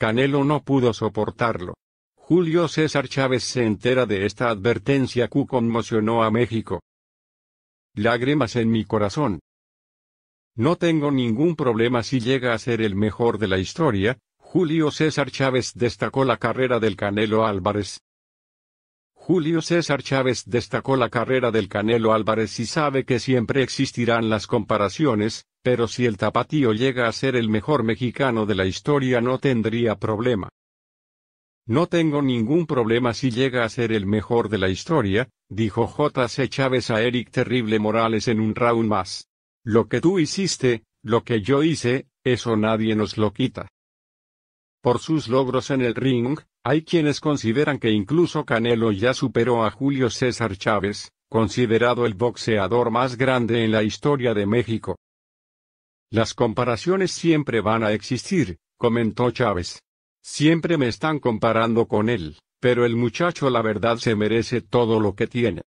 Canelo no pudo soportarlo. Julio César Chávez se entera de esta advertencia que conmocionó a México. Lágrimas en mi corazón. No tengo ningún problema si llega a ser el mejor de la historia, Julio César Chávez destacó la carrera del Canelo Álvarez. Julio César Chávez destacó la carrera del Canelo Álvarez y sabe que siempre existirán las comparaciones, pero si el tapatío llega a ser el mejor mexicano de la historia no tendría problema. No tengo ningún problema si llega a ser el mejor de la historia, dijo J.C. Chávez a Eric Terrible Morales en un round más. Lo que tú hiciste, lo que yo hice, eso nadie nos lo quita. Por sus logros en el ring, hay quienes consideran que incluso Canelo ya superó a Julio César Chávez, considerado el boxeador más grande en la historia de México. Las comparaciones siempre van a existir, comentó Chávez. Siempre me están comparando con él, pero el muchacho la verdad se merece todo lo que tiene.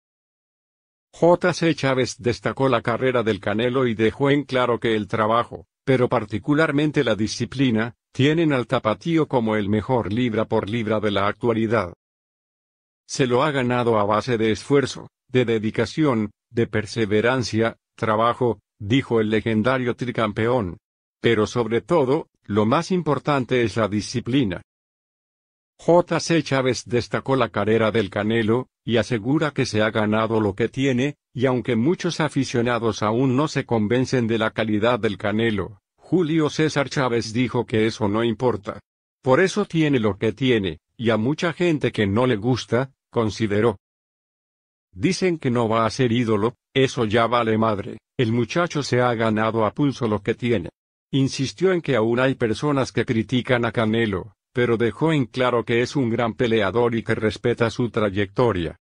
J.C. Chávez destacó la carrera del Canelo y dejó en claro que el trabajo, pero particularmente la disciplina, tienen al tapatío como el mejor libra por libra de la actualidad. Se lo ha ganado a base de esfuerzo, de dedicación, de perseverancia, trabajo, dijo el legendario tricampeón. Pero sobre todo, lo más importante es la disciplina. J.C. Chávez destacó la carrera del Canelo, y asegura que se ha ganado lo que tiene, y aunque muchos aficionados aún no se convencen de la calidad del Canelo, Julio César Chávez dijo que eso no importa. Por eso tiene lo que tiene, y a mucha gente que no le gusta, consideró. Dicen que no va a ser ídolo, eso ya vale madre, el muchacho se ha ganado a pulso lo que tiene. Insistió en que aún hay personas que critican a Canelo, pero dejó en claro que es un gran peleador y que respeta su trayectoria.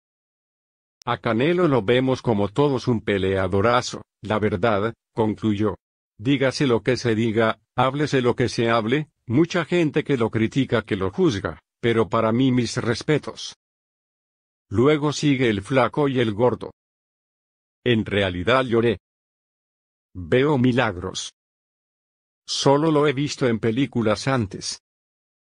A Canelo lo vemos como todos un peleadorazo, la verdad, concluyó. Dígase lo que se diga, háblese lo que se hable, mucha gente que lo critica que lo juzga, pero para mí mis respetos. Luego sigue el flaco y el gordo. En realidad lloré. Veo milagros. Solo lo he visto en películas antes.